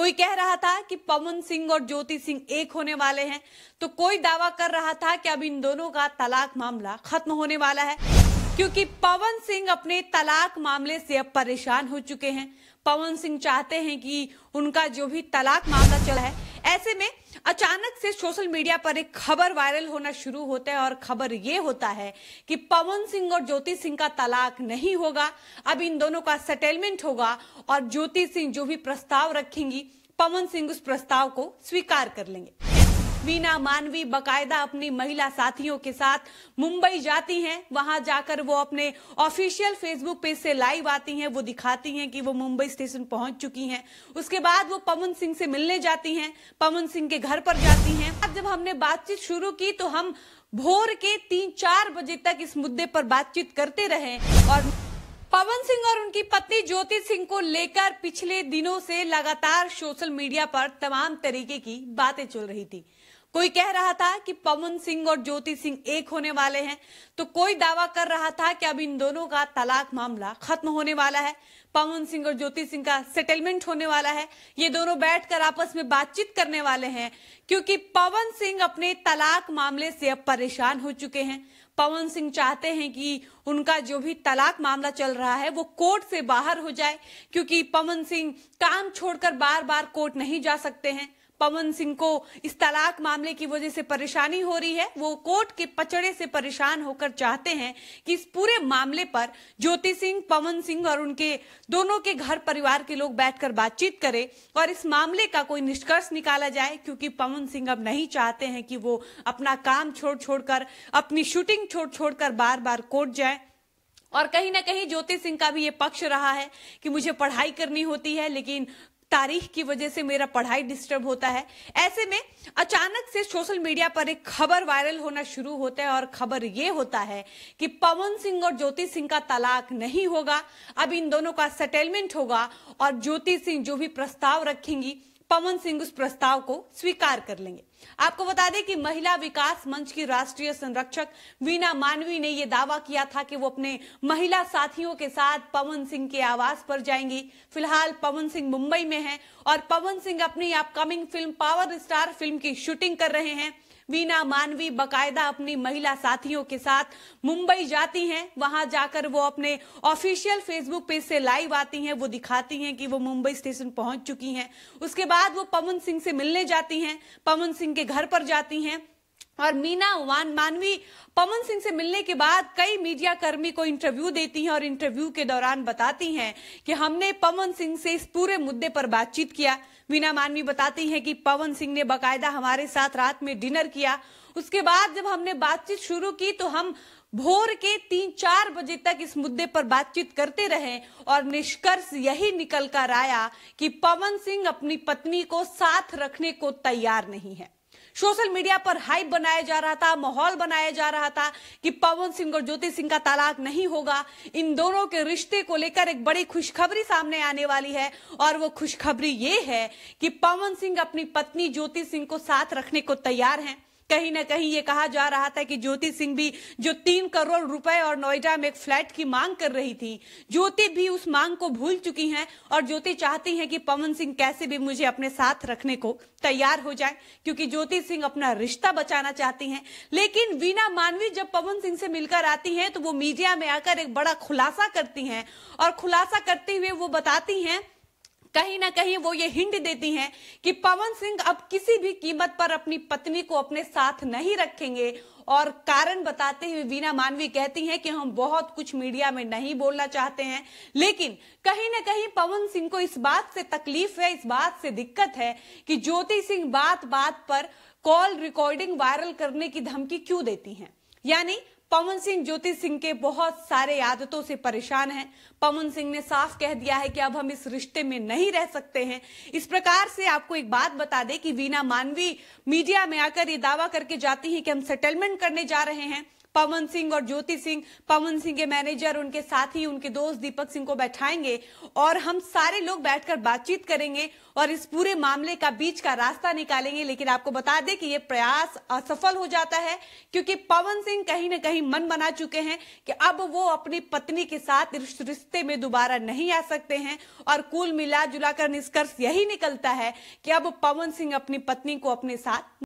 कोई कह रहा था कि पवन सिंह और ज्योति सिंह एक होने वाले हैं तो कोई दावा कर रहा था कि अब इन दोनों का तलाक मामला खत्म होने वाला है क्योंकि पवन सिंह अपने तलाक मामले से अब परेशान हो चुके हैं पवन सिंह चाहते हैं कि उनका जो भी तलाक मामला चला है ऐसे में अचानक से सोशल मीडिया पर एक खबर वायरल होना शुरू होता है और खबर ये होता है कि पवन सिंह और ज्योति सिंह का तलाक नहीं होगा अब इन दोनों का सेटलमेंट होगा और ज्योति सिंह जो भी प्रस्ताव रखेंगी पवन सिंह उस प्रस्ताव को स्वीकार कर लेंगे वीना मानवी बकायदा अपनी महिला साथियों के साथ मुंबई जाती हैं वहां जाकर वो अपने ऑफिशियल फेसबुक पेज से लाइव आती हैं वो दिखाती हैं कि वो मुंबई स्टेशन पहुंच चुकी हैं उसके बाद वो पवन सिंह से मिलने जाती हैं पवन सिंह के घर पर जाती हैं अब जब हमने बातचीत शुरू की तो हम भोर के तीन चार बजे तक इस मुद्दे पर बातचीत करते रहे और पवन सिंह और उनकी पत्नी ज्योति सिंह को लेकर पिछले दिनों से लगातार सोशल मीडिया पर तमाम तरीके की बातें चल रही थी कोई कह रहा था कि पवन सिंह और ज्योति सिंह एक होने वाले हैं तो कोई दावा कर रहा था कि अब इन दोनों का तलाक मामला खत्म होने वाला है पवन सिंह और ज्योति सिंह का सेटलमेंट होने वाला है ये दोनों बैठकर आपस में बातचीत करने वाले हैं क्योंकि पवन सिंह अपने तलाक मामले से अब परेशान हो चुके हैं पवन सिंह चाहते हैं कि उनका जो भी तलाक मामला चल रहा है वो कोर्ट से बाहर हो जाए क्योंकि पवन सिंह काम छोड़कर बार बार कोर्ट नहीं जा सकते हैं पवन सिंह को इस तलाक मामले की वजह से परेशानी हो रही है वो कोर्ट के पचड़े से परेशान होकर चाहते हैं कि इस पूरे मामले पर ज्योति सिंह पवन सिंह और उनके दोनों के घर परिवार के लोग बैठकर बातचीत करें और इस मामले का कोई निष्कर्ष निकाला जाए क्योंकि पवन सिंह अब नहीं चाहते हैं कि वो अपना काम छोड़ छोड़कर अपनी शूटिंग छोड़ छोड़कर बार बार कोर्ट जाए और कहीं ना कहीं ज्योति सिंह का भी ये पक्ष रहा है कि मुझे पढ़ाई करनी होती है लेकिन तारीख की वजह से मेरा पढ़ाई डिस्टर्ब होता है ऐसे में अचानक से सोशल मीडिया पर एक खबर वायरल होना शुरू होता है और खबर ये होता है कि पवन सिंह और ज्योति सिंह का तलाक नहीं होगा अब इन दोनों का सेटलमेंट होगा और ज्योति सिंह जो भी प्रस्ताव रखेंगी पवन सिंह उस प्रस्ताव को स्वीकार कर लेंगे आपको बता दें कि महिला विकास मंच की राष्ट्रीय संरक्षक वीना मानवी ने यह दावा किया था कि वो अपने महिला साथियों के साथ पवन सिंह के आवास पर जाएंगी फिलहाल पवन सिंह मुंबई में हैं और पवन सिंह अपनी upcoming film power star film की शूटिंग कर रहे हैं वीना मानवी बकायदा अपनी महिला साथियों के साथ मुंबई जाती हैं वहां जाकर वो अपने ऑफिशियल फेसबुक पेज से लाइव आती हैं वो दिखाती हैं कि वो मुंबई स्टेशन पहुंच चुकी हैं उसके बाद वो पवन सिंह से मिलने जाती हैं पवन सिंह के घर पर जाती हैं और मीना वान मानवी पवन सिंह से मिलने के बाद कई मीडिया कर्मी को इंटरव्यू देती हैं और इंटरव्यू के दौरान बताती हैं कि हमने पवन सिंह से इस पूरे मुद्दे पर बातचीत किया मीना मानवी बताती हैं कि पवन सिंह ने बकायदा हमारे साथ रात में डिनर किया उसके बाद जब हमने बातचीत शुरू की तो हम भोर के तीन चार बजे तक इस मुद्दे पर बातचीत करते रहे और निष्कर्ष यही निकल कर आया कि पवन सिंह अपनी पत्नी को साथ रखने को तैयार नहीं है सोशल मीडिया पर हाइप बनाया जा रहा था माहौल बनाया जा रहा था कि पवन सिंह और ज्योति सिंह का तलाक नहीं होगा इन दोनों के रिश्ते को लेकर एक बड़ी खुशखबरी सामने आने वाली है और वो खुशखबरी ये है कि पवन सिंह अपनी पत्नी ज्योति सिंह को साथ रखने को तैयार हैं कहीं ना कहीं ये कहा जा रहा था कि ज्योति सिंह भी जो तीन करोड़ रुपए और नोएडा में एक फ्लैट की मांग कर रही थी ज्योति भी उस मांग को भूल चुकी हैं और ज्योति चाहती हैं कि पवन सिंह कैसे भी मुझे अपने साथ रखने को तैयार हो जाए क्योंकि ज्योति सिंह अपना रिश्ता बचाना चाहती हैं लेकिन वीना मानवी जब पवन सिंह से मिलकर आती हैं तो वो मीडिया में आकर एक बड़ा खुलासा करती हैं और खुलासा करते हुए वो बताती हैं कहीं ना कहीं वो ये हिंट देती हैं कि पवन सिंह अब किसी भी कीमत पर अपनी पत्नी को अपने साथ नहीं रखेंगे और कारण बताते हुए वीना मानवी कहती हैं कि हम बहुत कुछ मीडिया में नहीं बोलना चाहते हैं लेकिन कहीं ना कहीं पवन सिंह को इस बात से तकलीफ है इस बात से दिक्कत है कि ज्योति सिंह बात बात पर कॉल रिकॉर्डिंग वायरल करने की धमकी क्यों देती हैं यानी पवन सिंह ज्योति सिंह के बहुत सारे आदतों से परेशान हैं पवन सिंह ने साफ कह दिया है कि अब हम इस रिश्ते में नहीं रह सकते हैं इस प्रकार से आपको एक बात बता दें कि वीना मानवी मीडिया में आकर ये दावा करके जाती है कि हम सेटलमेंट करने जा रहे हैं पवन सिंह और ज्योति सिंह पवन सिंह के मैनेजर उनके साथ ही उनके दोस्त दीपक सिंह को बैठाएंगे और हम सारे लोग बैठकर बातचीत करेंगे और इस पूरे मामले का बीच का रास्ता निकालेंगे लेकिन आपको बता दें कि ये प्रयास असफल हो जाता है क्योंकि पवन सिंह कहीं ना कहीं मन बना चुके हैं कि अब वो अपनी पत्नी के साथ रिश्ते में दोबारा नहीं आ सकते हैं और कुल मिला जुलाकर निष्कर्ष यही निकलता है कि अब पवन सिंह अपनी पत्नी को अपने साथ